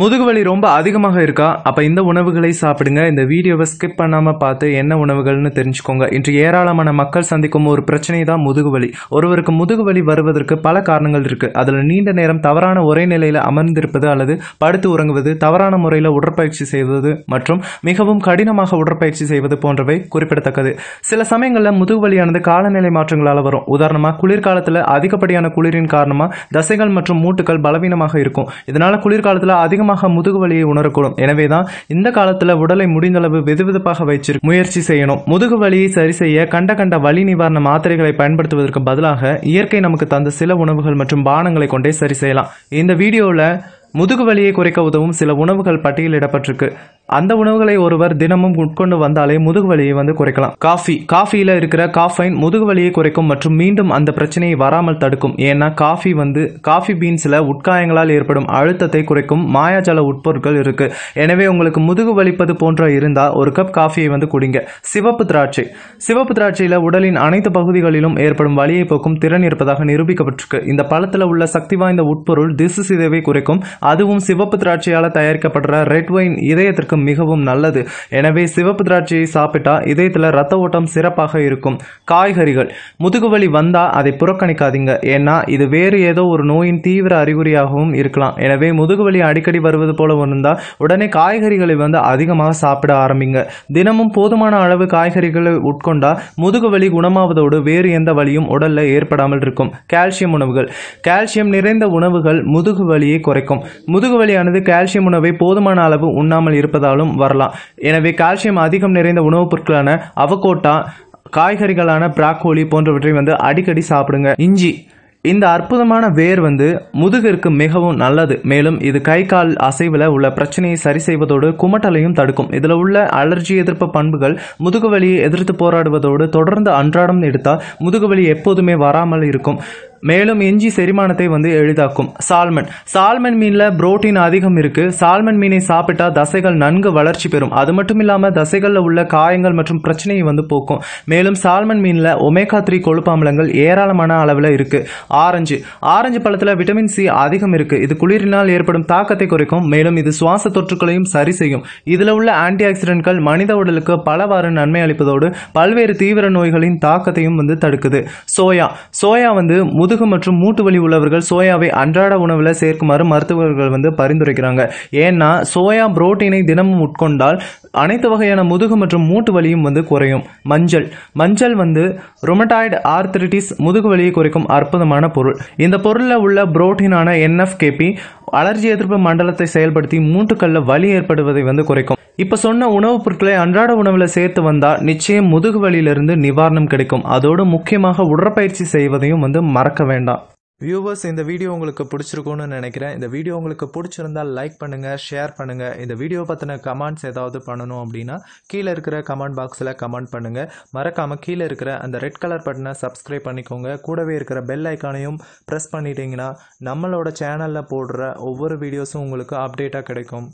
முதுகுவலி ரொம்ப அதிகமாக இருக்கா அப்போ இந்த உணவுகளை சாப்பிடுங்க இந்த வீடியோவை ஸ்கிப் பண்ணாமல் பார்த்து என்ன உணவுகள்னு தெரிஞ்சுக்கோங்க இன்று ஏராளமான மக்கள் சந்திக்கும் ஒரு பிரச்சனை தான் முதுகுவலி ஒருவருக்கு முதுகுவலி வருவதற்கு பல காரணங்கள் இருக்குது அதில் நீண்ட நேரம் தவறான ஒரே நிலையில் அமர்ந்திருப்பது அல்லது படுத்து உறங்குவது தவறான முறையில் உடற்பயிற்சி செய்வது மற்றும் மிகவும் கடினமாக உடற்பயிற்சி செய்வது போன்றவை குறிப்பிடத்தக்கது சில சமயங்களில் முதுகுவலியானது காலநிலை மாற்றங்களால் வரும் உதாரணமாக குளிர்காலத்தில் அதிகப்படியான குளிரின் காரணமாக தசைகள் மற்றும் மூட்டுகள் பலவீனமாக இருக்கும் இதனால் குளிர்காலத்துல அதிகம் முதுகு வலியை உணரக்கூடும் எனவேதான் இந்த காலத்துல உடலை முடிந்தளவு வெதுவெதுப்பாக வைச்சிரு முயற்சி செய்யணும் முதுகு வலியை சரி செய்ய கண்ட கண்ட வலி நிவாரண மாத்திரைகளை பயன்படுத்துவதற்கு பதிலாக இயற்கை நமக்கு தந்த சில உணவுகள் மற்றும் பானங்களை கொண்டே சரி செய்யலாம் இந்த வீடியோவில் முதுகு வலியை குறைக்க உதவும் சில உணவுகள் பட்டியலிடப்பட்டிருக்கு அந்த உணவுகளை ஒருவர் தினமும் உட்கொண்டு வந்தாலே முதுகு வலியை வந்து குறைக்கலாம் காஃபி காஃபியில் இருக்கிற காஃபைன் முதுகு வலியை குறைக்கும் மற்றும் மீண்டும் அந்த பிரச்சனையை வராமல் தடுக்கும் ஏன்னா காஃபி வந்து காஃபி பீன்ஸில் உட்காயங்களால் ஏற்படும் அழுத்தத்தை குறைக்கும் மாயாஜால உட்பொருட்கள் இருக்குது எனவே உங்களுக்கு முதுகு வலிப்பது போன்ற இருந்தால் ஒரு கப் காஃபியை வந்து குடிங்க சிவப்பு திராட்சை சிவப்பு திராட்சையில் உடலின் அனைத்து பகுதிகளிலும் ஏற்படும் வலியை போக்கும் திறன் இருப்பதாக நிரூபிக்கப்பட்டிருக்கு இந்த பழத்தில் உள்ள சக்தி வாய்ந்த உட்பொருள் திசு சிதைவை குறைக்கும் அதுவும் சிவப்பு திராட்சையால் தயாரிக்கப்படுற ரெட் ஒயின் இதயத்திற்கு உடலுக்கு மிகவும் நல்லது எனவே சிவப்பு திராட்சையை சாப்பிட்டா இதயத்தில் ரத்த ஓட்டம் சிறப்பாக இருக்கும் காய்கறிகள் முதுகுவலி வந்தால் அதை புறக்கணிக்காதீங்க ஏன்னா இது வேறு ஏதோ ஒரு நோயின் தீவிர அறிகுறியாகவும் இருக்கலாம் எனவே முதுகுவலி அடிக்கடி வருவது போல இருந்தால் உடனே காய்கறிகளை வந்து அதிகமாக சாப்பிட ஆரம்பிங்க தினமும் போதுமான அளவு காய்கறிகளை உட்கொண்டா முதுகுவலி குணமாவதோடு வேறு எந்த வழியும் உடலில் ஏற்படாமல் இருக்கும் கால்சியம் உணவுகள் கால்சியம் நிறைந்த உணவுகள் முதுகு வலியை குறைக்கும் முதுகு வலியானது கால்சியம் உணவை போதுமான அளவு உண்ணாமல் இருப்பதால் இருந்தாலும் வரலாம் எனவே கால்சியம் அதிகம் நிறைந்த உணவுப் பொருட்களான அவகோட்டா காய்கறிகளான பிராக்கோலி போன்றவற்றை வந்து அடிக்கடி சாப்பிடுங்க இஞ்சி இந்த அற்புதமான வேர் வந்து முதுகிற்கு மிகவும் நல்லது மேலும் இது கை கால் அசைவில் உள்ள பிரச்சனையை சரி செய்வதோடு குமட்டலையும் தடுக்கும் இதில் உள்ள அலர்ஜி எதிர்ப்பு பண்புகள் முதுகு வலியை எதிர்த்து போராடுவதோடு தொடர்ந்து அன்றாடம் எடுத்தால் முதுகு வலி எப்போதுமே வராமல் இருக்கும் மேலும் இஞ்சி செரிமானத்தை வந்து எளிதாக்கும் சால்மன் சால்மன் மீனில் புரோட்டீன் அதிகம் இருக்குது சால்மன் மீனை சாப்பிட்டா தசைகள் நன்கு வளர்ச்சி பெறும் அது மட்டும் இல்லாமல் தசைகளில் உள்ள காயங்கள் மற்றும் பிரச்சனையை வந்து போக்கும் மேலும் சால்மன் மீனில் ஒமேகா த்ரீ அமிலங்கள் ஏராளமான அளவில் இருக்குது ஆரஞ்சு ஆரஞ்சு பழத்தில் விட்டமின் சி அதிகம் இருக்குது இது குளிரினால் ஏற்படும் தாக்கத்தை குறைக்கும் மேலும் இது சுவாச தொற்றுக்களையும் சரி செய்யும் இதில் உள்ள ஆன்டி ஆக்சிடென்ட்கள் மனித உடலுக்கு பலவாறு நன்மை அளிப்பதோடு பல்வேறு தீவிர நோய்களின் தாக்கத்தையும் வந்து தடுக்குது சோயா சோயா வந்து முது முதுகு மற்றும் மூட்டு வலி உள்ளவர்கள் சோயாவை அன்றாட உணவில் சேர்க்குமாறு மருத்துவர்கள் வந்து பரிந்துரைக்கிறாங்க ஏன்னா சோயா புரோட்டீனை தினமும் உட்கொண்டால் அனைத்து வகையான முதுகு மற்றும் மூட்டு வலியும் வந்து குறையும் மஞ்சள் மஞ்சள் வந்து ரொமட்டாய்டு ஆர்த்திரிட்டிஸ் முதுகு வலியை குறைக்கும் அற்புதமான பொருள் இந்த பொருளில் உள்ள புரோட்டீனான என்எஃப்கேபி அலர்ஜி எதிர்ப்பு மண்டலத்தை செயல்படுத்தி மூட்டுக்கல்ல வலி ஏற்படுவதை வந்து குறைக்கும் இப்போ சொன்ன உணவுப் பொருட்களை அன்றாட உணவில் சேர்த்து வந்தால் நிச்சயம் முதுகு வலியிலிருந்து நிவாரணம் கிடைக்கும் அதோடு முக்கியமாக உடற்பயிற்சி செய்வதையும் வந்து மறக்க வேண்டாம் வியூவர்ஸ் இந்த வீடியோ உங்களுக்கு பிடிச்சிருக்கும்னு நினைக்கிறேன் இந்த வீடியோ உங்களுக்கு பிடிச்சிருந்தால் லைக் பண்ணுங்கள் ஷேர் பண்ணுங்கள் இந்த வீடியோ பற்றின கமெண்ட்ஸ் ஏதாவது பண்ணணும் அப்படின்னா கீழே இருக்கிற கமெண்ட் பாக்ஸில் கமெண்ட் பண்ணுங்கள் மறக்காமல் கீழே இருக்கிற அந்த ரெட் கலர் பட்டனை சப்ஸ்கிரைப் பண்ணிக்கோங்க கூடவே இருக்கிற பெல் ஐக்கானையும் ப்ரெஸ் பண்ணிட்டீங்கன்னா நம்மளோட சேனலில் போடுற ஒவ்வொரு வீடியோஸும் உங்களுக்கு அப்டேட்டாக கிடைக்கும்